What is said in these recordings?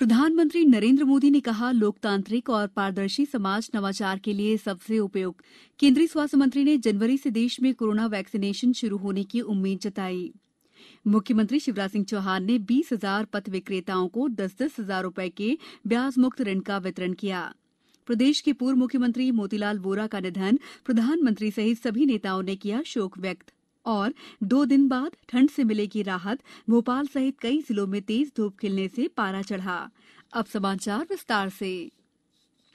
प्रधानमंत्री नरेन्द्र मोदी ने कहा लोकतांत्रिक और पारदर्शी समाज नवाचार के लिए सबसे उपयुक्त केन्द्रीय स्वास्थ्य मंत्री ने जनवरी से देश में कोरोना वैक्सीनेशन शुरू होने की उम्मीद जताई मुख्यमंत्री शिवराज सिंह चौहान ने बीस हजार पथ विक्रेताओं को दस दस हजार रूपये के ब्याज मुक्त ऋण का वितरण किया प्रदेश के पूर्व मुख्यमंत्री मोतीलाल वोरा का निधन प्रधानमंत्री सहित सभी नेताओं ने किया शोक व्यक्त और दो दिन बाद ठंड से मिलेगी राहत भोपाल सहित कई जिलों में तेज धूप खिलने से पारा चढ़ा अब समाचार विस्तार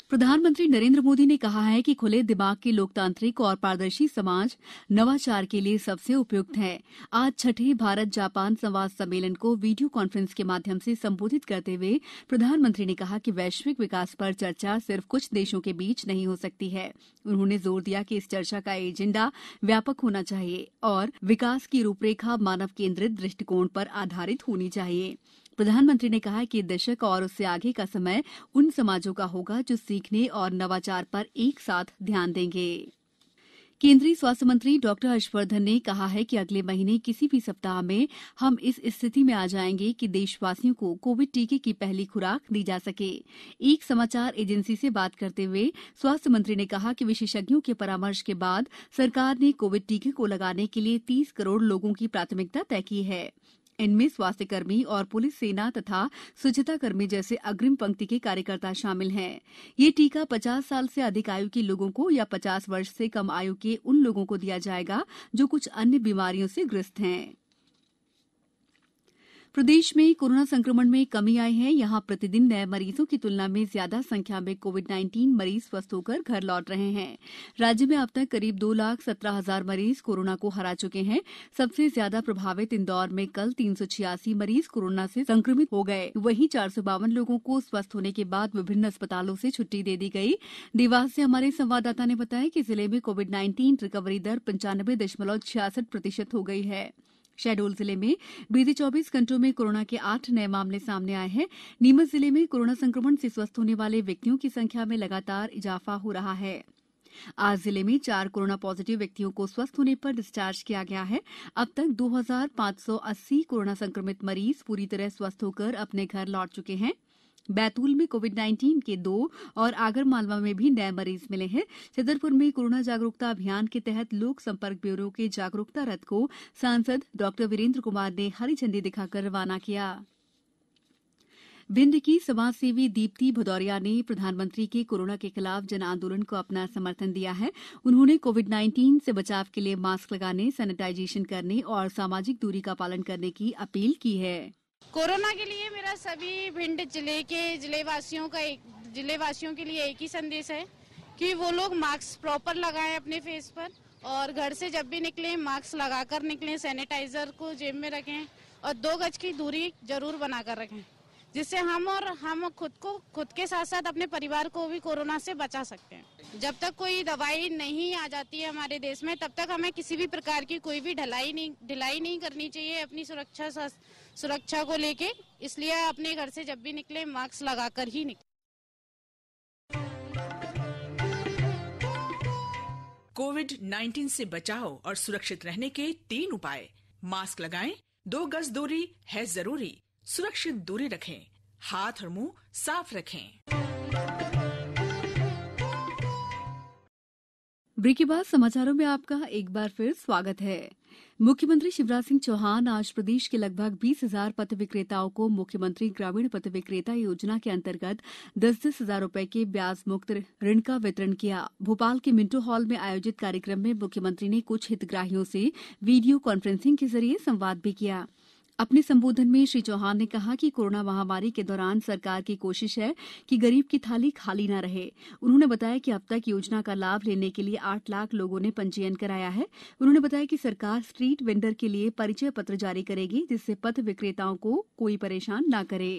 प्रधानमंत्री नरेन्द्र मोदी ने कहा है कि खुले दिमाग के लोकतांत्रिक और पारदर्शी समाज नवाचार के लिए सबसे उपयुक्त है आज छठे भारत जापान संवाद सम्मेलन को वीडियो कॉन्फ्रेंस के माध्यम से संबोधित करते हुए प्रधानमंत्री ने कहा कि वैश्विक विकास पर चर्चा सिर्फ कुछ देशों के बीच नहीं हो सकती है उन्होंने जोर दिया कि इस चर्चा का एजेंडा व्यापक होना चाहिए और विकास की रूपरेखा मानव केंद्रित दृष्टिकोण पर आधारित होनी चाहिए प्रधानमंत्री ने कहा कि यह दशक और उससे आगे का समय उन समाजों का होगा जो सीखने और नवाचार पर एक साथ ध्यान देंगे केंद्रीय स्वास्थ्य मंत्री डॉक्टर हर्षवर्धन ने कहा है कि अगले महीने किसी भी सप्ताह में हम इस स्थिति में आ जाएंगे कि देशवासियों को कोविड टीके की पहली खुराक दी जा सके एक समाचार एजेंसी से बात करते हुए स्वास्थ्य मंत्री ने कहा कि विशेषज्ञों के परामर्श के बाद सरकार ने कोविड टीके को लगाने के लिए तीस करोड़ लोगों की प्राथमिकता तय की है इनमें स्वास्थ्यकर्मी और प्लिस सेना तथा स्वच्छताकर्मी जैसे अग्रिम पंक्ति के कार्यकर्ता शामिल हैं यह टीका पचास साल से अधिक आय् के लोगों को या पचास वर्ष से कम आय् के उन लोगों को दिया जाएगा जो क्छ अन्य बीमारियों से ग्रस्त हों प्रदेश में कोरोना संक्रमण में कमी आई है यहां प्रतिदिन नए मरीजों की तुलना में ज्यादा संख्या में कोविड नाइन्टीन मरीज स्वस्थ होकर घर लौट रहे हैं राज्य में अब तक करीब दो लाख सत्रह हजार मरीज कोरोना को हरा चुके हैं सबसे ज्यादा प्रभावित इंदौर में कल तीन सौ छियासी मरीज कोरोना से संक्रमित हो गए वहीं चार सौ बावन लोगों को स्वस्थ होने के बाद विभिन्न अस्पतालों से छुट्टी दे दी गई देवास से हमारे संवाददाता ने बताया कि जिले में कोविड नाइन्टीन रिकवरी दर पंचानबे दशमलव छियासठ प्रतिशत हो गई है शहडोल जिले में बीते चौबीस घंटों में कोरोना के आठ नए मामले सामने आए हैं नीमच जिले में कोरोना संक्रमण से स्वस्थ होने वाले व्यक्तियों की संख्या में लगातार इजाफा हो रहा है आज जिले में चार कोरोना पॉजिटिव व्यक्तियों को स्वस्थ होने पर डिस्चार्ज किया गया है अब तक 2580 कोरोना संक्रमित मरीज पूरी तरह स्वस्थ होकर अपने घर लौट चुके हैं बैतूल में कोविड नाइन्टीन के दो और आगरमालवा में भी नए मरीज मिले हैं छतरपुर में कोरोना जागरूकता अभियान के तहत लोक संपर्क ब्यूरो के जागरूकता रथ को सांसद डॉ वीरेंद्र कुमार ने हरी झंडी दिखाकर रवाना किया भिंड की समाजसेवी दीप्ति भदौरिया ने प्रधानमंत्री के कोरोना के खिलाफ जन आंदोलन को अपना समर्थन दिया है उन्होंने कोविड 19 से बचाव के लिए मास्क लगाने सैनिटाइजेशन करने और सामाजिक दूरी का पालन करने की अपील की है कोरोना के लिए मेरा सभी भिंड जिले के जिले वासियों का एक जिले वासियों के लिए एक ही संदेश है कि वो लोग मास्क प्रॉपर लगाएं अपने फेस पर और घर से जब भी निकलें मास्क लगाकर निकलें सैनिटाइजर को जेब में रखें और दो गज की दूरी जरूर बनाकर रखें जिससे हम और हम खुद को खुद के साथ साथ अपने परिवार को भी कोरोना से बचा सकते हैं जब तक कोई दवाई नहीं आ जाती है हमारे देश में तब तक हमें किसी भी प्रकार की कोई भी ढलाई नहीं ढिलाई नहीं करनी चाहिए अपनी सुरक्षा सुरक्षा को लेके इसलिए अपने घर से जब भी निकले मास्क लगाकर ही निकले कोविड 19 से बचाव और सुरक्षित रहने के तीन उपाय मास्क लगाएं, दो गज दूरी है जरूरी सुरक्षित दूरी रखें हाथ और मुंह साफ रखें ब्रेक बात समाचारों में आपका एक बार फिर स्वागत है मुख्यमंत्री शिवराज सिंह चौहान आज प्रदेश के लगभग बीस हजार पथ विक्रेताओं को मुख्यमंत्री ग्रामीण पथ विक्रेता योजना के अंतर्गत दस दस हजार रूपये के ब्याज मुक्त ऋण का वितरण किया भोपाल के मिंटो हॉल में आयोजित कार्यक्रम में मुख्यमंत्री ने कुछ हितग्राहियों से वीडियो कॉन्फ्रेंसिंग के जरिए संवाद भी किया अपने संबोधन में श्री चौहान ने कहा कि कोरोना महामारी के दौरान सरकार की कोशिश है कि गरीब की थाली खाली न रहे उन्होंने बताया कि अब तक योजना का लाभ लेने के लिए आठ लाख लोगों ने पंजीयन कराया है उन्होंने बताया कि सरकार स्ट्रीट वेंडर के लिए परिचय पत्र जारी करेगी जिससे पथ विक्रेताओं को कोई परेशान न करे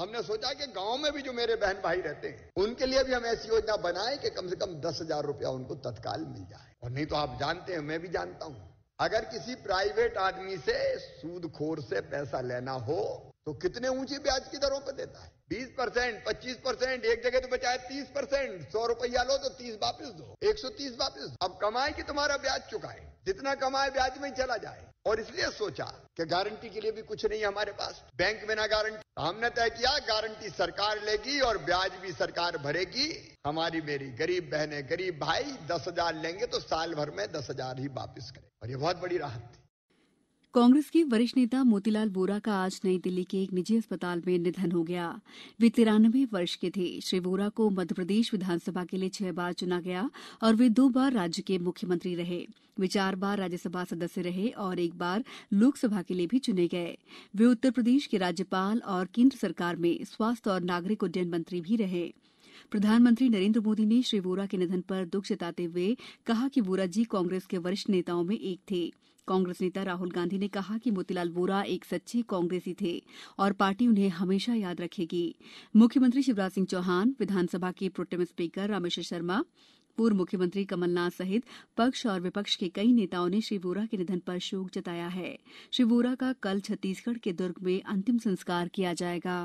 हमने सोचा कि गांव में भी जो मेरे बहन भाई रहते हैं उनके लिए भी हम ऐसी योजना बनाए कि कम से कम दस हजार रुपया उनको तत्काल मिल जाए और नहीं तो आप जानते हैं मैं भी जानता हूँ अगर किसी प्राइवेट आदमी से सूदखोर से पैसा लेना हो तो कितने ऊंचे ब्याज की दरों पर देता है 20 परसेंट पच्चीस परसेंट एक जगह तो बचाए 30 परसेंट सौ रुपया लो तो 30 वापस दो 130 वापस दो अब कमाए कि तुम्हारा ब्याज चुकाए जितना कमाए ब्याज में ही चला जाए और इसलिए सोचा कि गारंटी के लिए भी कुछ नहीं है हमारे पास बैंक बिना गारंटी तो हमने तय किया गारंटी सरकार लेगी और ब्याज भी सरकार भरेगी हमारी मेरी गरीब बहने गरीब भाई दस हजार लेंगे तो साल भर में दस हजार ही वापिस करें और ये बहुत बड़ी राहत थी कांग्रेस के वरिष्ठ नेता मोतीलाल वोरा का आज नई दिल्ली के एक निजी अस्पताल में निधन हो गया वे तिरानबे वर्ष के थे श्री वोरा को मध्यप्रदेश विधानसभा के लिए छह बार चुना गया और वे दो बार राज्य के मुख्यमंत्री रहे वे चार बार राज्यसभा सदस्य रहे और एक बार लोकसभा के लिए भी चुने गए वे उत्तर प्रदेश के राज्यपाल और केंद्र सरकार में स्वास्थ्य और नागरिक उड्डयन मंत्री भी रहे प्रधानमंत्री नरेन्द्र मोदी ने श्री वोरा के निधन पर दुख जताते हुए कहा कि वोरा जी कांग्रेस के वरिष्ठ नेताओं में एक थे कांग्रेस नेता राहुल गांधी ने कहा कि मोतीलाल वोरा एक सच्चे कांग्रेसी थे और पार्टी उन्हें हमेशा याद रखेगी मुख्यमंत्री शिवराज सिंह चौहान विधानसभा के प्रोटेम स्पीकर रामेश्वर शर्मा पूर्व मुख्यमंत्री कमलनाथ सहित पक्ष और विपक्ष के कई नेताओं ने श्री वोरा के निधन पर शोक जताया है श्री वोरा का कल छत्तीसगढ़ के दुर्ग में अंतिम संस्कार किया जाएगा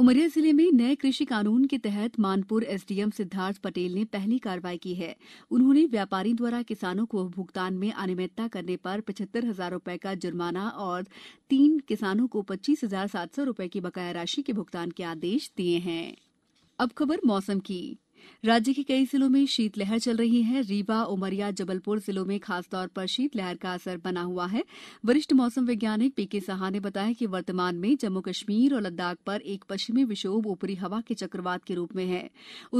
उमरिया जिले में नए कृषि कानून के तहत मानपुर एसडीएम सिद्धार्थ पटेल ने पहली कार्रवाई की है उन्होंने व्यापारी द्वारा किसानों को भुगतान में अनियमितता करने पर पचहत्तर हजार रूपये का जुर्माना और तीन किसानों को पच्चीस हजार सात सौ रूपये की बकाया राशि के भुगतान के आदेश दिए हैं अब खबर मौसम की राज्य के कई जिलों में शीतलहर चल रही है रीवा उमरिया जबलपुर जिलों में खासतौर पर शीतलहर का असर बना हुआ है वरिष्ठ मौसम वैज्ञानिक पीके साहा ने बताया कि वर्तमान में जम्मू कश्मीर और लद्दाख पर एक पश्चिमी विक्षोभ ऊपरी हवा के चक्रवात के रूप में है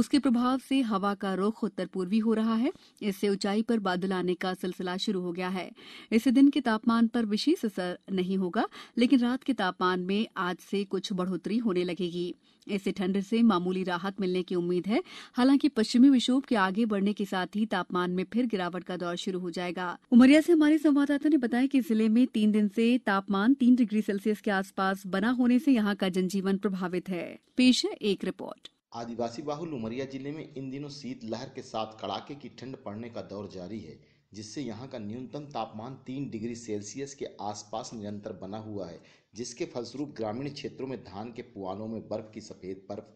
उसके प्रभाव से हवा का रुख उत्तर पूर्वी हो रहा है इससे ऊंचाई पर बादल आने का सिलसिला शुरू हो गया है इससे दिन के तापमान पर विशेष असर नहीं होगा लेकिन रात के तापमान में आज से कुछ बढ़ोतरी होने लगेगी इससे ठंड से मामूली राहत मिलने की उम्मीद है हालांकि पश्चिमी विक्षोभ के आगे बढ़ने के साथ ही तापमान में फिर गिरावट का दौर शुरू हो जाएगा उमरिया से हमारे संवाददाता ने बताया कि जिले में तीन दिन से तापमान तीन डिग्री सेल्सियस के आसपास बना होने से यहाँ का जनजीवन प्रभावित है पेश है एक रिपोर्ट आदिवासी बाहुल उमरिया जिले में इन दिनों शीतलहर के साथ कड़ाके की ठंड पड़ने का दौर जारी है जिससे यहाँ का न्यूनतम तापमान तीन डिग्री सेल्सियस के आसपास निरंतर बना हुआ है जिसके फलस्वरूप ग्रामीण क्षेत्रों में धान के पुआलों में बर्फ़ की सफ़ेद बर्फ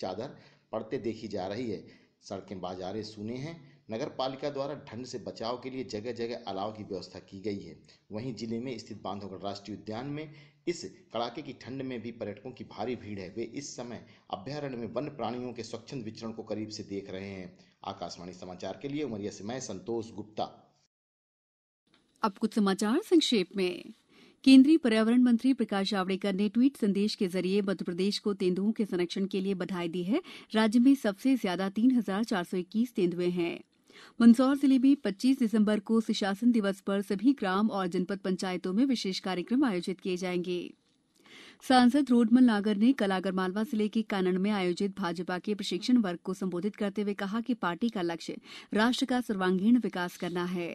चादर पड़ते देखी जा रही है सड़कें बाजारें सुने हैं नगर पालिका द्वारा ठंड से बचाव के लिए जगह जगह अलाव की व्यवस्था की गई है वहीं जिले में स्थित बांधवगढ़ राष्ट्रीय उद्यान में इस कड़ाके की ठंड में भी पर्यटकों की भारी भीड़ है वे इस समय अभ्यारण्य में वन्य प्राणियों के स्वच्छंद विचरण को करीब से देख रहे हैं आकाशवाणी समाचार के लिए उमरिया से मैं संतोष गुप्ता अब कुछ समाचार संक्षेप में केंद्रीय पर्यावरण मंत्री प्रकाश जावड़ेकर ने ट्वीट संदेश के जरिए मध्यप्रदेश को तेंदुओं के संरक्षण के लिए बधाई दी है राज्य में सबसे ज्यादा तीन हजार चार सौ इक्कीस तेंदुए हैं मंदसौर जिले में पच्चीस दिसंबर को सुशासन दिवस पर सभी ग्राम और जनपद पंचायतों में विशेष कार्यक्रम आयोजित किए जाएंगे सांसद रोडमल नागर ने कल आगरमालवा जिले के कानन में आयोजित भाजपा के प्रशिक्षण वर्ग को संबोधित करते हुए कहा कि पार्टी का लक्ष्य राष्ट्र का सर्वांगीण विकास करना है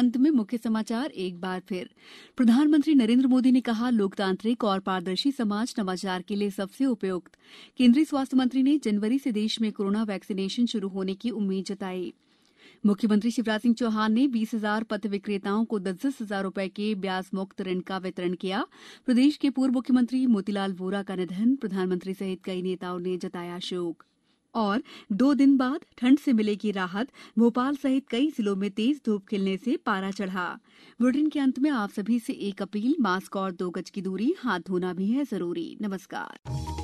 अंत में मुख्य समाचार एक बार फिर प्रधानमंत्री नरेंद्र मोदी ने कहा लोकतांत्रिक और पारदर्शी समाज नवाचार के लिए सबसे उपयुक्त केंद्रीय स्वास्थ्य मंत्री ने जनवरी से देश में कोरोना वैक्सीनेशन शुरू होने की उम्मीद जताई मुख्यमंत्री शिवराज सिंह चौहान ने बीस हजार पथ विक्रेताओं को दस दस हजार रूपये के ब्याज मुक्त ऋण का वितरण किया प्रदेश के पूर्व मुख्यमंत्री मोतीलाल वोरा का निधन प्रधानमंत्री सहित कई नेताओं ने जताया शोक और दो दिन बाद ठंड से मिलेगी राहत भोपाल सहित कई जिलों में तेज धूप खिलने से पारा चढ़ा बुलेटिन के अंत में आप सभी से एक अपील मास्क और दो गज की दूरी हाथ धोना भी है जरूरी नमस्कार